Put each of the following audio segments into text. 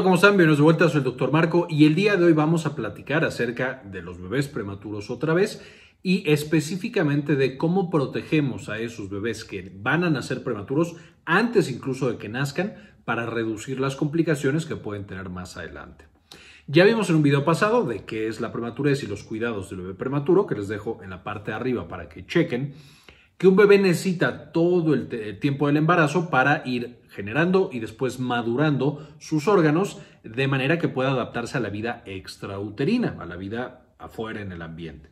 ¿Cómo están? Bienvenidos de vuelta, soy el doctor Marco y el día de hoy vamos a platicar acerca de los bebés prematuros otra vez y específicamente de cómo protegemos a esos bebés que van a nacer prematuros antes incluso de que nazcan para reducir las complicaciones que pueden tener más adelante. Ya vimos en un video pasado de qué es la prematurez y los cuidados del bebé prematuro, que les dejo en la parte de arriba para que chequen que un bebé necesita todo el, tiempo del embarazo para ir generando y después madurando sus órganos de manera que pueda adaptarse a la vida extrauterina, a la vida afuera en el ambiente.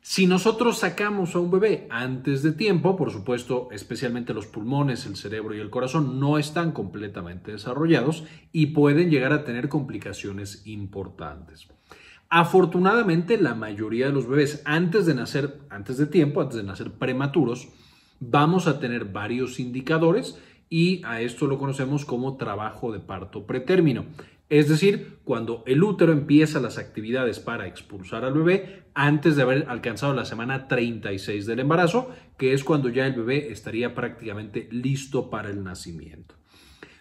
Si nosotros sacamos a un bebé antes de tiempo, por supuesto, especialmente los pulmones, el cerebro y el corazón no están completamente desarrollados y pueden llegar a tener complicaciones importantes. Afortunadamente, la mayoría de los bebés antes de nacer, antes de tiempo, antes de nacer prematuros, vamos a tener varios indicadores y a esto lo conocemos como trabajo de parto pretérmino. Es decir, cuando el útero empieza las actividades para expulsar al bebé antes de haber alcanzado la semana 36 del embarazo, que es cuando ya el bebé estaría prácticamente listo para el nacimiento.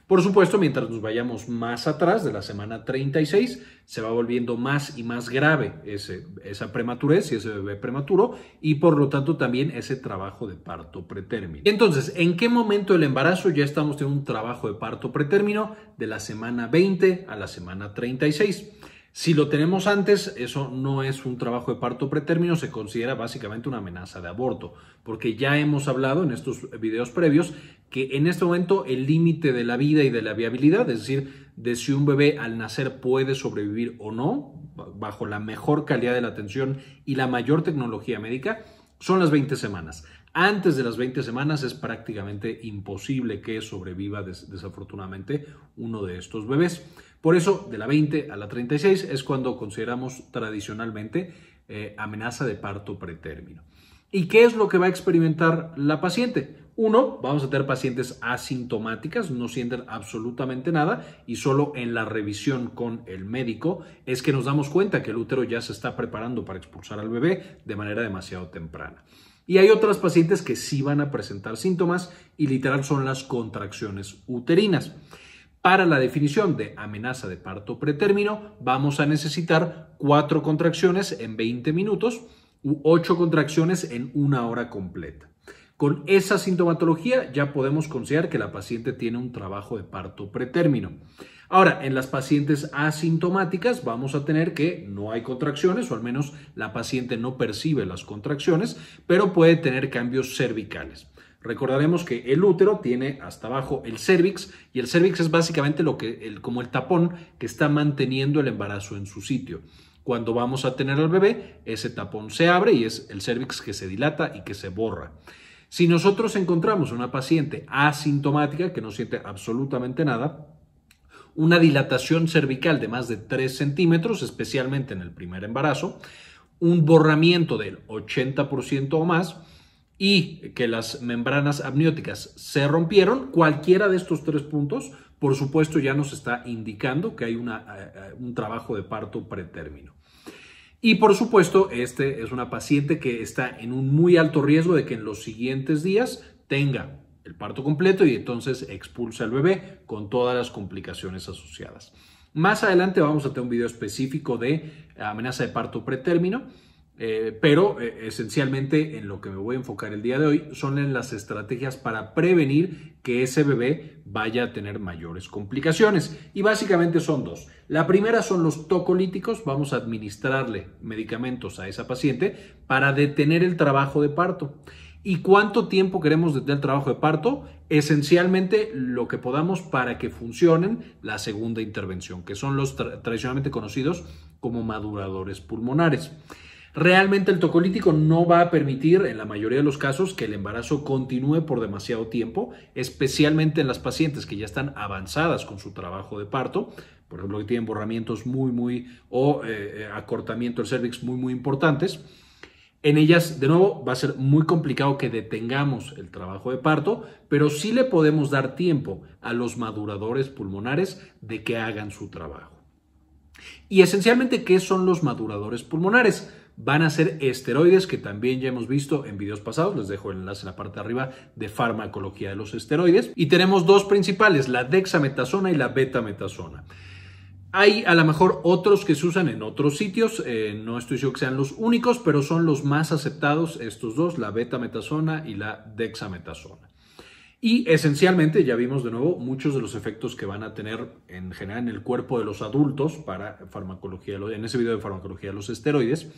Por supuesto, mientras nos vayamos más atrás de la semana 36, se va volviendo más y más grave esa prematurez y ese bebé prematuro y por lo tanto también ese trabajo de parto pretérmino. Entonces, ¿en qué momento del embarazo ya estamos teniendo un trabajo de parto pretérmino? De la semana 20 a la semana 36. Si lo tenemos antes, eso no es un trabajo de parto pretérmino, se considera básicamente una amenaza de aborto, porque ya hemos hablado en estos videos previos que en este momento el límite de la vida y de la viabilidad, es decir, de si un bebé al nacer puede sobrevivir o no, bajo la mejor calidad de la atención y la mayor tecnología médica, son las 20 semanas antes de las 20 semanas es prácticamente imposible que sobreviva desafortunadamente uno de estos bebés. Por eso, de la 20 a la 36 es cuando consideramos tradicionalmente eh, amenaza de parto pretérmino. ¿Y qué es lo que va a experimentar la paciente? Uno, vamos a tener pacientes asintomáticas, no sienten absolutamente nada y solo en la revisión con el médico es que nos damos cuenta que el útero ya se está preparando para expulsar al bebé de manera demasiado temprana. Y hay otras pacientes que sí van a presentar síntomas y literal son las contracciones uterinas. Para la definición de amenaza de parto pretérmino, vamos a necesitar cuatro contracciones en 20 minutos u ocho contracciones en una hora completa. Con esa sintomatología ya podemos considerar que la paciente tiene un trabajo de parto pretérmino. Ahora, en las pacientes asintomáticas vamos a tener que no hay contracciones o al menos la paciente no percibe las contracciones, pero puede tener cambios cervicales. Recordaremos que el útero tiene hasta abajo el cérvix y el cérvix es básicamente lo que el, como el tapón que está manteniendo el embarazo en su sitio. Cuando vamos a tener al bebé, ese tapón se abre y es el cérvix que se dilata y que se borra. Si nosotros encontramos una paciente asintomática que no siente absolutamente nada, una dilatación cervical de más de 3 centímetros, especialmente en el primer embarazo, un borramiento del 80% o más y que las membranas amnióticas se rompieron, cualquiera de estos tres puntos, por supuesto, ya nos está indicando que hay una, eh, eh, un trabajo de parto pretérmino. Y por supuesto, este es una paciente que está en un muy alto riesgo de que en los siguientes días tenga el parto completo y entonces expulse al bebé con todas las complicaciones asociadas. Más adelante vamos a tener un video específico de amenaza de parto pretérmino eh, pero eh, esencialmente en lo que me voy a enfocar el día de hoy son en las estrategias para prevenir que ese bebé vaya a tener mayores complicaciones. Y básicamente son dos. La primera son los tocolíticos. Vamos a administrarle medicamentos a esa paciente para detener el trabajo de parto. ¿Y cuánto tiempo queremos detener el trabajo de parto? Esencialmente lo que podamos para que funcionen la segunda intervención, que son los tradicionalmente conocidos como maduradores pulmonares. Realmente el tocolítico no va a permitir, en la mayoría de los casos, que el embarazo continúe por demasiado tiempo, especialmente en las pacientes que ya están avanzadas con su trabajo de parto, por ejemplo, que tienen borramientos muy, muy, o eh, eh, acortamiento del cervix muy, muy importantes. En ellas, de nuevo, va a ser muy complicado que detengamos el trabajo de parto, pero sí le podemos dar tiempo a los maduradores pulmonares de que hagan su trabajo. Y esencialmente, ¿qué son los maduradores pulmonares? van a ser esteroides que también ya hemos visto en videos pasados. Les dejo el enlace en la parte de arriba de farmacología de los esteroides. Y tenemos dos principales, la dexametasona y la betametasona. Hay a lo mejor otros que se usan en otros sitios, eh, no estoy seguro que sean los únicos, pero son los más aceptados estos dos, la betametasona y la dexametasona. Y esencialmente ya vimos de nuevo muchos de los efectos que van a tener en general en el cuerpo de los adultos para farmacología, en ese video de farmacología de los esteroides,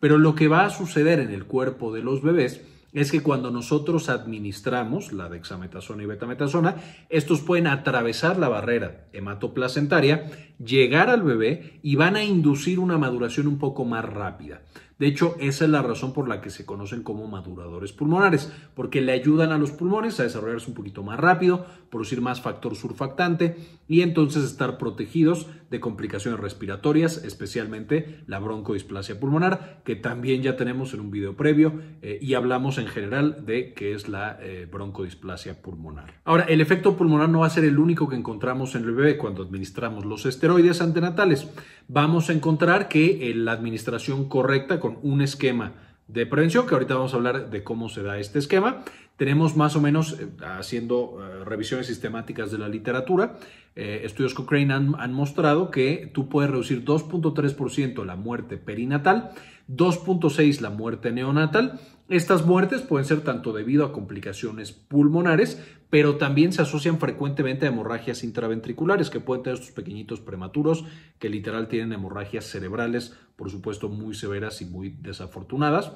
pero lo que va a suceder en el cuerpo de los bebés es que cuando nosotros administramos la dexametasona y betametasona, estos pueden atravesar la barrera hematoplacentaria, llegar al bebé y van a inducir una maduración un poco más rápida. De hecho, esa es la razón por la que se conocen como maduradores pulmonares, porque le ayudan a los pulmones a desarrollarse un poquito más rápido, producir más factor surfactante y entonces estar protegidos de complicaciones respiratorias, especialmente la broncodisplasia pulmonar, que también ya tenemos en un video previo eh, y hablamos en general de qué es la eh, broncodisplasia pulmonar. Ahora, el efecto pulmonar no va a ser el único que encontramos en el bebé cuando administramos los esteroides antenatales vamos a encontrar que eh, la administración correcta con un esquema de prevención, que ahorita vamos a hablar de cómo se da este esquema, tenemos más o menos, eh, haciendo eh, revisiones sistemáticas de la literatura, estudios Cochrane han, han mostrado que tú puedes reducir 2.3% la muerte perinatal 2.6 la muerte neonatal. Estas muertes pueden ser tanto debido a complicaciones pulmonares, pero también se asocian frecuentemente a hemorragias intraventriculares, que pueden tener estos pequeñitos prematuros que literal tienen hemorragias cerebrales, por supuesto, muy severas y muy desafortunadas.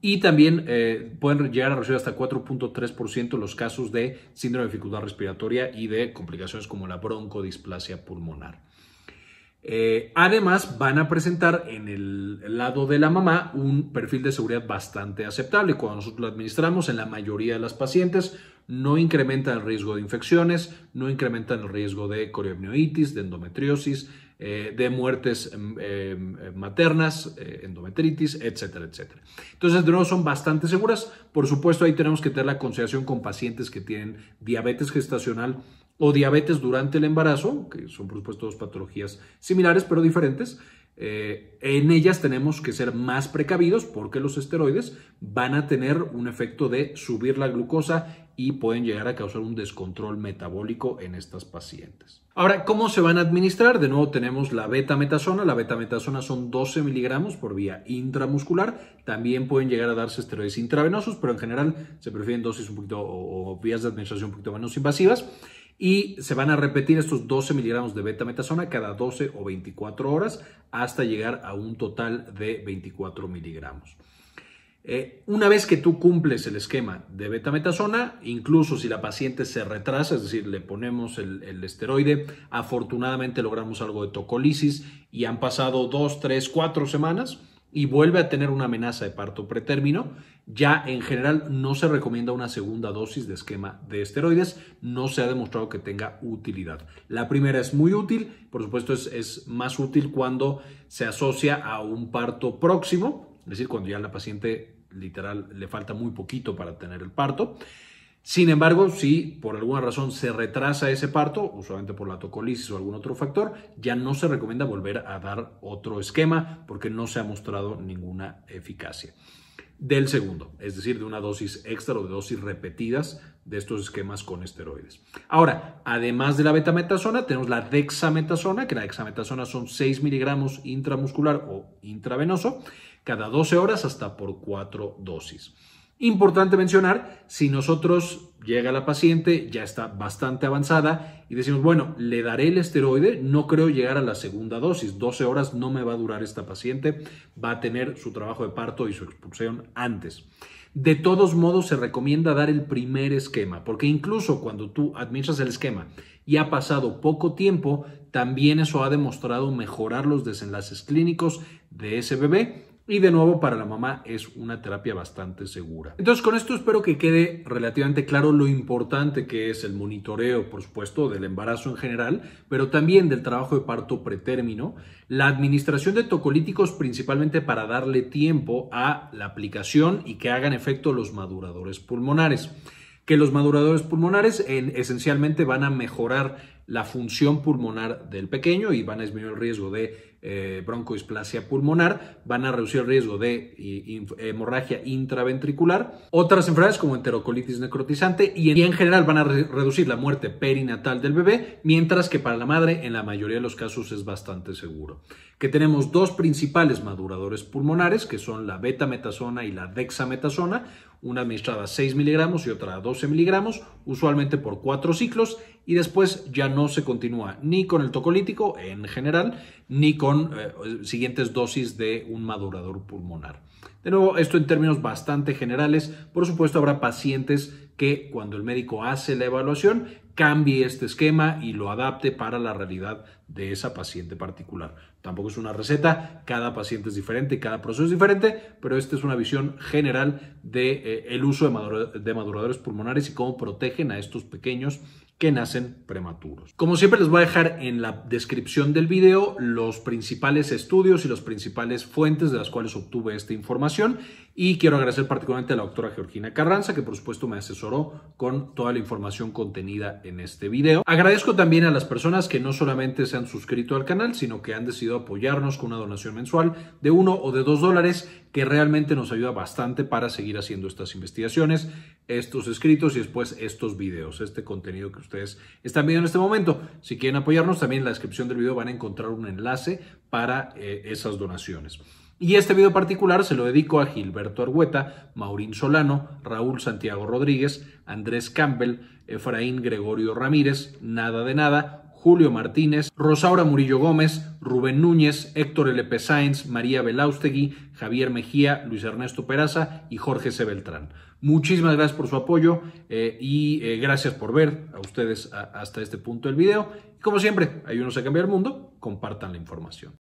Y también eh, pueden llegar a recibir hasta 4.3% los casos de síndrome de dificultad respiratoria y de complicaciones como la broncodisplasia pulmonar. Eh, además, van a presentar en el lado de la mamá un perfil de seguridad bastante aceptable. Cuando nosotros lo administramos en la mayoría de las pacientes, no incrementa el riesgo de infecciones, no incrementa el riesgo de corioamnionitis, de endometriosis, eh, de muertes em, em, eh, maternas, endometritis, etcétera, etcétera. Entonces, de nuevo, son bastante seguras. Por supuesto, ahí tenemos que tener la consideración con pacientes que tienen diabetes gestacional o diabetes durante el embarazo, que son por supuesto dos patologías similares pero diferentes, eh, en ellas tenemos que ser más precavidos porque los esteroides van a tener un efecto de subir la glucosa y pueden llegar a causar un descontrol metabólico en estas pacientes. Ahora, ¿cómo se van a administrar? De nuevo tenemos la betametasona. La betametasona son 12 miligramos por vía intramuscular. También pueden llegar a darse esteroides intravenosos, pero en general se prefieren dosis un poquito o vías de administración un poquito menos invasivas y se van a repetir estos 12 miligramos de beta cada 12 o 24 horas hasta llegar a un total de 24 miligramos. Eh, una vez que tú cumples el esquema de betametasona, incluso si la paciente se retrasa, es decir, le ponemos el, el, esteroide, afortunadamente logramos algo de tocolisis y han pasado dos, tres, cuatro semanas, y vuelve a tener una amenaza de parto pretérmino, ya en general no se recomienda una segunda dosis de esquema de esteroides, no se ha demostrado que tenga utilidad. La primera es muy útil, por supuesto es, es más útil cuando se asocia a un parto próximo, es decir, cuando ya la paciente literal le falta muy poquito para tener el parto. Sin embargo, si por alguna razón se retrasa ese parto, usualmente por la tocolisis o algún otro factor, ya no se recomienda volver a dar otro esquema porque no se ha mostrado ninguna eficacia del segundo, es decir, de una dosis extra o de dosis repetidas de estos esquemas con esteroides. Ahora, además de la betametasona, tenemos la dexametasona, que la dexametasona son 6 miligramos intramuscular o intravenoso cada 12 horas hasta por 4 dosis. Importante mencionar, si nosotros llega la paciente, ya está bastante avanzada y decimos, bueno, le daré el esteroide, no creo llegar a la segunda dosis, 12 horas no me va a durar esta paciente, va a tener su trabajo de parto y su expulsión antes. De todos modos, se recomienda dar el primer esquema, porque incluso cuando tú administras el esquema y ha pasado poco tiempo, también eso ha demostrado mejorar los desenlaces clínicos de ese bebé y de nuevo, para la mamá es una terapia bastante segura. Entonces, con esto espero que quede relativamente claro lo importante que es el monitoreo, por supuesto, del embarazo en general, pero también del trabajo de parto pretérmino, la administración de tocolíticos principalmente para darle tiempo a la aplicación y que hagan efecto los maduradores pulmonares que los maduradores pulmonares esencialmente van a mejorar la función pulmonar del pequeño y van a disminuir el riesgo de eh, broncoisplasia pulmonar, van a reducir el riesgo de hemorragia intraventricular, otras enfermedades como enterocolitis necrotizante y en, general van a reducir la muerte perinatal del bebé, mientras que para la madre en la mayoría de los casos es bastante seguro. Que tenemos dos principales maduradores pulmonares, que son la betametasona y la dexametasona, una administrada a 6 miligramos y otra a 12 miligramos, usualmente por cuatro ciclos, y después ya no se continúa ni con el tocolítico en general, ni con eh, siguientes dosis de un madurador pulmonar. De nuevo, esto en términos bastante generales. Por supuesto, habrá pacientes que cuando el médico hace la evaluación cambie este esquema y lo adapte para la realidad de esa paciente particular. Tampoco es una receta, cada paciente es diferente, cada proceso es diferente, pero esta es una visión general del de, eh, el uso de maduradores pulmonares y cómo protegen a estos pequeños que nacen prematuros. Como siempre les voy a dejar en la descripción del video los principales estudios y las principales fuentes de las cuales obtuve esta información y quiero agradecer particularmente a la doctora Georgina Carranza que por supuesto me asesoró con toda la información contenida en este video. Agradezco también a las personas que no solamente se han suscrito al canal sino que han decidido apoyarnos con una donación mensual de uno o de dos dólares que realmente nos ayuda bastante para seguir haciendo estas investigaciones, estos escritos y después estos videos, este contenido que ustedes están viendo en este momento. Si quieren apoyarnos, también en la descripción del video van a encontrar un enlace para eh, esas donaciones. Y este video particular se lo dedico a Gilberto Argueta, Maurín Solano, Raúl Santiago Rodríguez, Andrés Campbell, Efraín Gregorio Ramírez, Nada de Nada, Julio Martínez, Rosaura Murillo Gómez, Rubén Núñez, Héctor L.P. Sáenz, María Belaustegui, Javier Mejía, Luis Ernesto Peraza y Jorge C. Beltrán. Muchísimas gracias por su apoyo eh, y eh, gracias por ver a ustedes hasta este punto del video. como siempre, ayúdenos a cambiar el mundo, compartan la información.